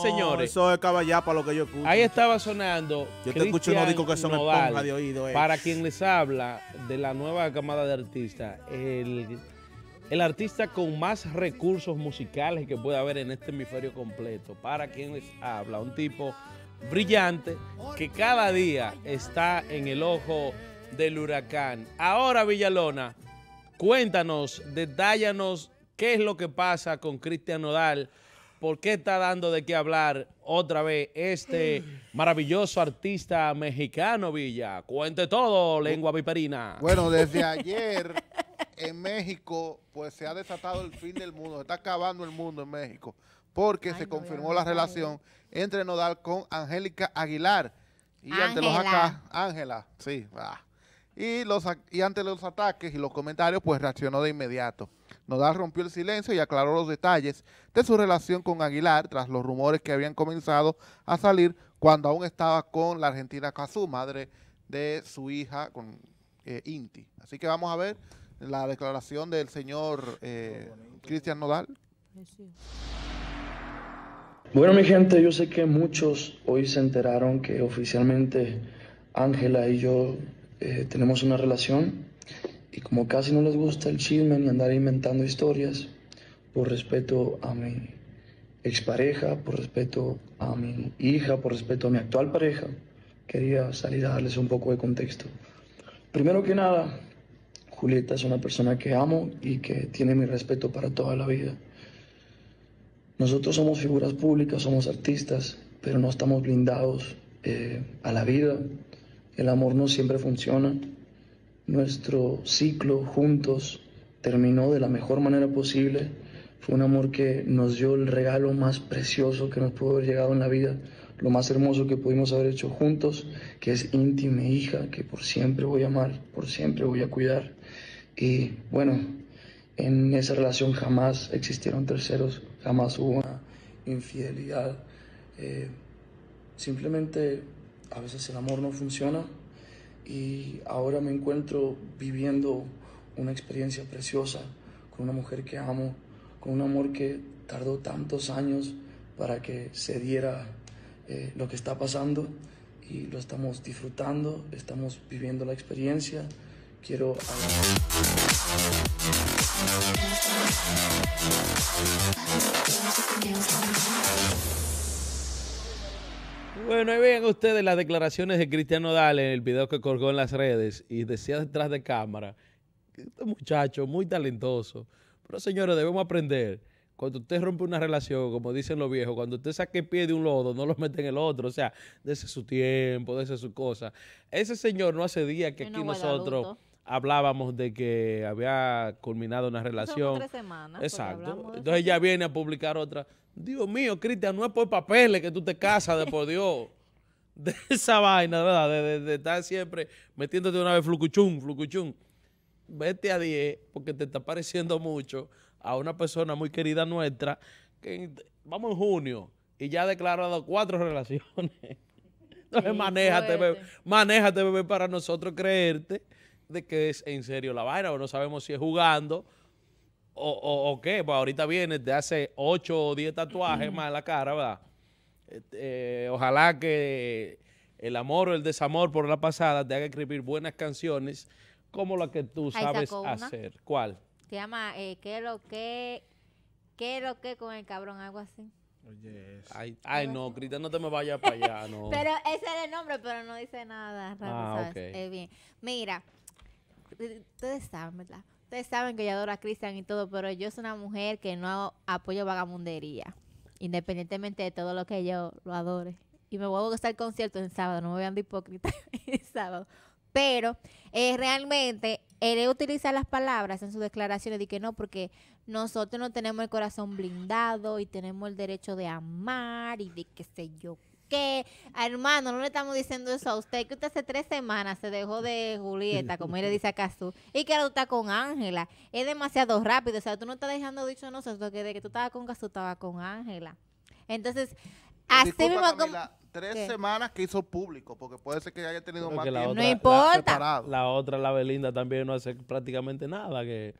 señores. Eso es para lo que yo escucho. Ahí estaba sonando. Yo te escucho no que son Nodal, oído. Eh. Para quien les habla de la nueva camada de artistas, el, el, artista con más recursos musicales que puede haber en este hemisferio completo. Para quien les habla, un tipo brillante que cada día está en el ojo del huracán. Ahora, Villalona, cuéntanos, detállanos qué es lo que pasa con Cristian Nodal ¿Por qué está dando de qué hablar otra vez este maravilloso artista mexicano, Villa? Cuente todo, lengua viperina. Bueno, desde ayer en México, pues se ha desatado el fin del mundo. Se está acabando el mundo en México. Porque se confirmó la relación entre Nodal con Angélica Aguilar. Y los acá, Ángela, sí, va. Y, los, y ante los ataques y los comentarios, pues reaccionó de inmediato. Nodal rompió el silencio y aclaró los detalles de su relación con Aguilar tras los rumores que habían comenzado a salir cuando aún estaba con la argentina Cazú, madre de su hija, con eh, Inti. Así que vamos a ver la declaración del señor eh, Cristian Nodal. Bueno, mi gente, yo sé que muchos hoy se enteraron que oficialmente Ángela y yo eh, tenemos una relación y como casi no les gusta el chisme ni andar inventando historias, por respeto a mi expareja, por respeto a mi hija, por respeto a mi actual pareja, quería salir a darles un poco de contexto. Primero que nada, Julieta es una persona que amo y que tiene mi respeto para toda la vida. Nosotros somos figuras públicas, somos artistas, pero no estamos blindados eh, a la vida, el amor no siempre funciona. Nuestro ciclo juntos terminó de la mejor manera posible. Fue un amor que nos dio el regalo más precioso que nos pudo haber llegado en la vida, lo más hermoso que pudimos haber hecho juntos, que es íntima hija, que por siempre voy a amar, por siempre voy a cuidar. Y bueno, en esa relación jamás existieron terceros, jamás hubo una infidelidad. Eh, simplemente a veces el amor no funciona y ahora me encuentro viviendo una experiencia preciosa con una mujer que amo, con un amor que tardó tantos años para que se diera eh, lo que está pasando y lo estamos disfrutando, estamos viviendo la experiencia. Quiero... Bueno, ahí vean ustedes las declaraciones de Cristiano Dale en el video que colgó en las redes y decía detrás de cámara, este muchacho muy talentoso, pero señores, debemos aprender. Cuando usted rompe una relación, como dicen los viejos, cuando usted saque el pie de un lodo, no lo mete en el otro. O sea, dese su tiempo, dese su cosa. Ese señor no hace día que aquí nosotros hablábamos de que había culminado una relación. tres semanas. Exacto. Entonces ella viene a publicar otra. Dios mío, Cristian, no es por papeles que tú te casas, de por Dios. De esa vaina, ¿verdad? De, estar siempre metiéndote una vez flucuchum, flucuchum. Vete a 10 porque te está pareciendo mucho a una persona muy querida nuestra que vamos en junio y ya ha declarado cuatro relaciones. Entonces, sí, bebé, manéjate, bebé, para nosotros creerte de que es en serio la vaina, o no sabemos si es jugando o, o, qué. Pues ahorita viene, te hace 8 o 10 tatuajes más en la cara, ¿verdad? Este, eh, ojalá que el amor o el desamor por la pasada te haga escribir buenas canciones como la que tú sabes hacer. ¿Cuál? Se llama eh, ¿Qué lo que? ¿Qué lo que con el cabrón? Algo así. Ay, no, Cristian, no te me vayas para allá, no. pero ese era el nombre, pero no dice nada. Ah, bien. Mira, ustedes saben, ¿verdad? Ustedes saben que yo adoro a Cristian y todo, pero yo soy una mujer que no apoyo vagabundería, independientemente de todo lo que yo lo adore. Y me voy a gustar el concierto en sábado, no me vean de hipócrita en sábado. Pero eh, realmente él utiliza las palabras en sus declaraciones de que no, porque nosotros no tenemos el corazón blindado y tenemos el derecho de amar y de qué sé yo que, hermano, no le estamos diciendo eso a usted, que usted hace tres semanas se dejó de Julieta, como él le dice a Cazú, y que ahora está con Ángela. Es demasiado rápido, o sea, tú no estás dejando dicho nosotros que de que tú estabas con Cazú, estabas con Ángela. Entonces, así como... Tres semanas que hizo público, porque puede ser que haya tenido más tiempo. no importa. La, la, otra, la Belinda, también no hace prácticamente nada, que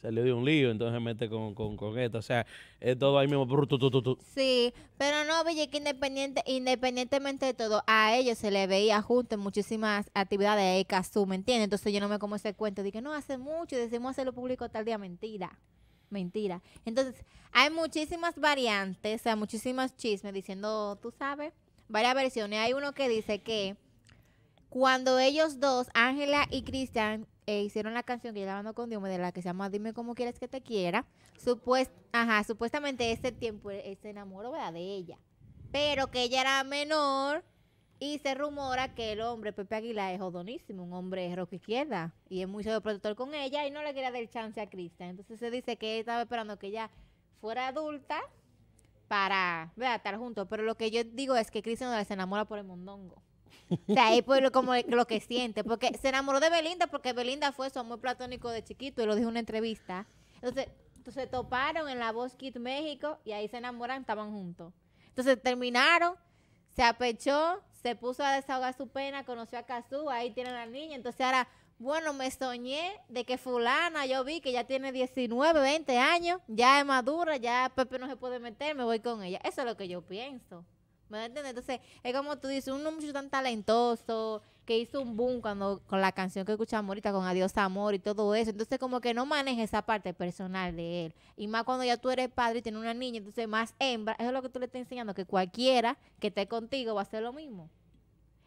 se le dio un lío, entonces se mete con, con, esto. O sea, es todo ahí mismo. bruto, tu, tu, sí, pero no, Ville, que independiente, independientemente de todo, a ellos se le veía juntos muchísimas actividades de su ¿me entiendes? Entonces yo no me como ese cuento dije, no hace mucho y decimos hacerlo público tal día. Mentira. Mentira. Entonces, hay muchísimas variantes, o sea, muchísimos chismes diciendo, tú sabes, varias versiones. Hay uno que dice que cuando ellos dos, Ángela y Cristian, e hicieron la canción que ella la con Dios, de la que se llama Dime cómo quieres que te quiera. Ajá, supuestamente ese tiempo e-, se enamoró de ella, pero que ella era menor y se rumora que el hombre Pepe Aguilar es jodonísimo, un hombre rock izquierda y es muy de protector con ella y no le quería dar chance a Cristian. Entonces se dice que estaba esperando que ella fuera adulta para estar juntos, pero lo que yo digo es que Cristian no se enamora por el mondongo. O ahí pues como lo que siente. Porque se enamoró de Belinda porque Belinda fue su amor platónico de chiquito y lo dijo en una entrevista. Entonces, se toparon en la Voz Kit México y ahí se enamoraron, estaban juntos. Entonces terminaron, se apechó, se puso a desahogar su pena, conoció a Kazú, ahí tienen a la niña. Entonces ahora, bueno, me soñé de que fulana, yo vi que ya tiene 19, 20 años, ya es madura, ya Pepe no se puede meter, me voy con ella. Eso es lo que yo pienso. Entonces, es como tú dices, un muchacho tan talentoso, que hizo un boom cuando con la canción que escuchamos ahorita, con Adiós Amor y todo eso. Entonces, como que no maneja esa parte personal de él. Y más cuando ya tú eres padre y tienes una niña, entonces más hembra. Eso es lo que tú le estás enseñando, que cualquiera que esté contigo va a hacer lo mismo.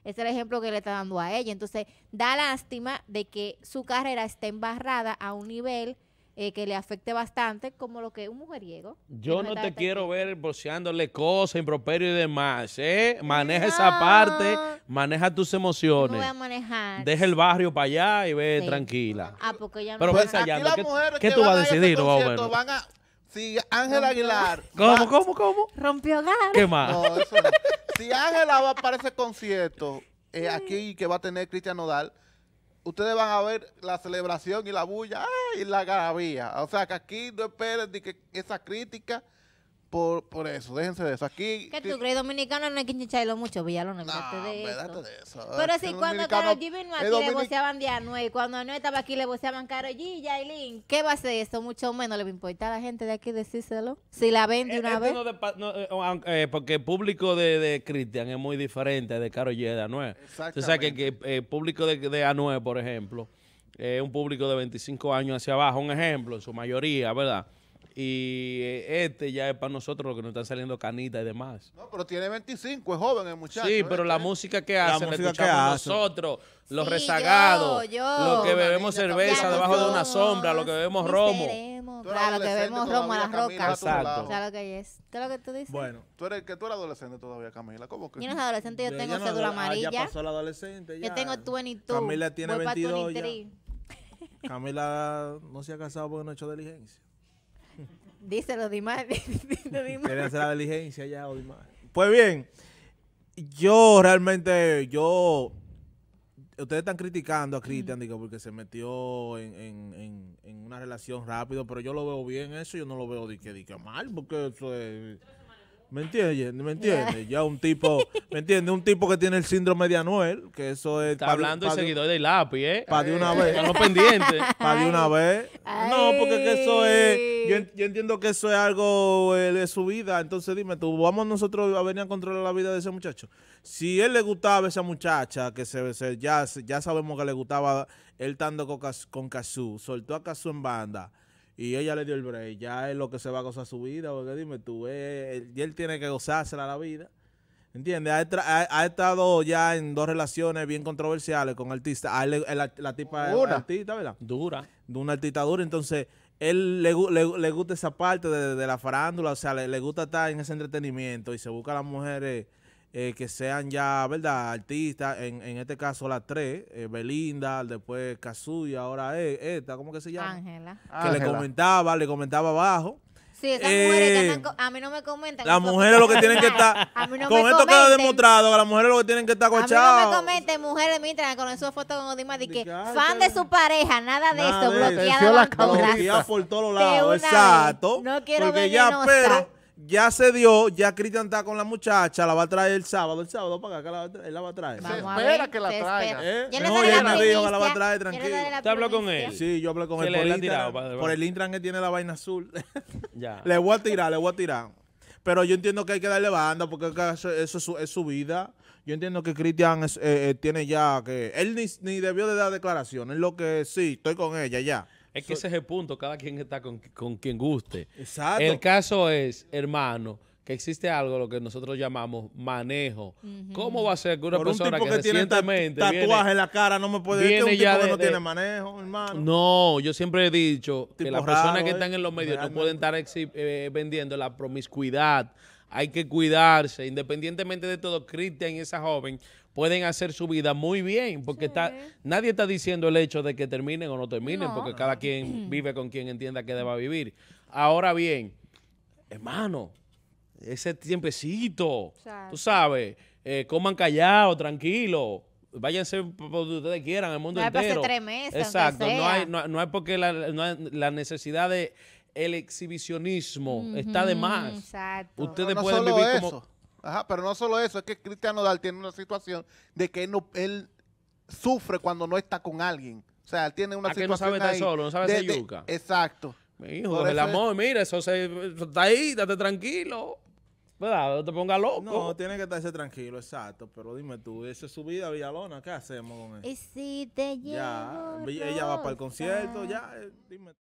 Ese es el ejemplo que le está dando a ella. Entonces, da lástima de que su carrera esté embarrada a un nivel eh, que le afecte bastante, como lo que un mujeriego. Yo no te quiero ver boceándole cosas, improperio y demás, ¿eh? Maneja esa parte, maneja tus emociones. No voy a manejar. Deja el barrio para allá y ve tranquila. Ah, porque ya no. Pero ve allá, ¿qué, tú vas a decidir, si Ángela Aguilar. ¿Cómo, cómo, cómo? Rompió hogar. ¿Qué más? Si Ángela va para ese concierto eh, aquí que va a tener Cristian Nodal, ustedes van a ver la celebración y la bulla y la garabía. O sea, que aquí no esperen ni que esa crítica por, por eso, déjense de eso. Aquí. Que tú crees? Dominicano no hay que chincharlo mucho, pues Villalón No, de, eso. de eso. Pero si cuando Karol G vino aquí le voceaban de Anuel, cuando Anuel estaba aquí le voceaban Karol G y Yailin. ¿Qué va a ser eso? Mucho menos le importa a la gente de aquí decírselo. Si la vende eh, una eh, vez. Eh, oh, porque el público de, Cristian es muy diferente de Caro G y de Anuel. O sea, que, el público de, de Anuel, por ejemplo, es un público de 25 años hacia abajo, un ejemplo, en su mayoría, ¿verdad? Y eh, este ya es para nosotros lo que nos están saliendo canitas y demás. No, pero tiene 25, es joven el muchacho. Sí, pero la este. música que hace, la, escuchamos nosotros, los rezagados, los que bebemos cerveza debajo de una sombra, los que bebemos romo. Claro, que bebemos romo a las rocas. Exacto. Claro que es. lo que tú dices? Bueno. Tú eres, que tú eres adolescente todavía, Camila. ¿Cómo que? Yo no soy adolescente, yo tengo cédula ah, amarilla. Ya pasó la adolescente. Yo tengo 22. Camila tiene 22 ya. Camila no se ha casado porque no ha hecho diligencia. Díselo, los la diligencia ya, Pues bien, yo realmente, yo... Ustedes están criticando a Cristian, porque se metió en, en, una relación rápido, pero yo lo veo bien eso, yo no lo veo que, diga mal, porque eso es... ¿Me entiendes? ¿Me entiendes? Ya un tipo, ¿me entiendes? Un tipo que tiene el síndrome de Anuel, que eso es... Está hablando el seguidor de lápiz, ¿eh? Para de una vez. Están pendientes. Para de una vez. No, porque que eso es... Yo, entiendo que eso es algo eh, de su vida. Entonces dime tú, vamos nosotros a venir a controlar la vida de ese muchacho. Si él le gustaba a esa muchacha, que se, ya, ya sabemos que le gustaba él estando con, con Cazú, soltó a Cazú en banda y ella le dio el break. Ya es lo que se va a gozar su vida. Porque dime tú, eh, y él tiene que gozársela la vida. ¿Entiendes? Ha, estado ya en dos relaciones bien controversiales con artistas. la, tipa dura. artista, ¿verdad? Dura. De una artista dura. Entonces, él le, le, gusta esa parte de, la farándula. O sea, le, gusta estar en ese entretenimiento y se busca a las mujeres eh, que sean ya, ¿verdad? Artistas, en, en este caso las tres, eh, Belinda, después Kazuya, ahora e, esta, ¿cómo que se llama? Ángela. Que le comentaba, le comentaba abajo. Sí, esas mujeres que están eh, a mí no me comentan. Las mujeres lo que tienen que estar. a no con esto queda demostrado, a las mujeres lo que tienen que estar cochadas. A mí no me comenten, mujeres mientras con su foto con Odima, de que fan de su pareja, nada de eso, bloqueada. Bloqueada por todos lados, exacto. No quiero ver. Pero ya se dio, ya Cristian está con la muchacha, la va a traer el sábado, el sábado para acá, la él la va a traer. espera que la traiga. ¿Eh? No, ya me dijo que la va a traer, tranquilo. ¿Te habló con él? Sí, yo hablé con él por, el Intran, por el Intran que tiene la vaina azul. ya. Le voy a tirar, le voy a tirar. Pero yo entiendo que hay que darle banda porque eso, es, su, vida. Yo entiendo que Cristian eh, eh, tiene ya que... Él ni, ni debió de dar declaraciones, lo que sí, estoy con ella ya. Es que ese es el punto, cada quien está con, quien guste. Exacto. El caso es, hermano, que existe algo lo que nosotros llamamos manejo. ¿Cómo va a ser que una persona que, tiene tatuaje en la cara no me puede decir que un tipo no tiene manejo, hermano? No, yo siempre he dicho que las personas que están eh, en los medios no pueden estar eh, vendiendo la promiscuidad. Hay que cuidarse, independientemente de todo. Cristian y esa joven pueden hacer su vida muy bien, porque está, nadie está diciendo el hecho de que terminen o no terminen, porque cada quien vive con quien entienda que deba vivir. Ahora bien, hermano, ese tiempecito, tú sabes, eh, coman callado, tranquilo. Váyanse donde ustedes quieran, el mundo no entero. Exacto, no hay, no, porque la, necesidad de el exhibicionismo está de más. Ustedes pueden vivir como Ajá, pero no solo eso, es que Cristiano Dal tiene una situación de que él, no, él sufre cuando no está con alguien. O sea, él tiene una situación ah, situación. Que no sabe estar solo, no sabe ser exacto. Mi hijo, el amor, mira, eso, se, está ahí, date tranquilo. ¿Verdad? No te pongas loco. No, tiene que estarse tranquilo, exacto. Pero dime tú, esa es su vida, Villalona, ¿qué hacemos con él? Y si te llevo ya, ella va para el concierto, ya, eh, dime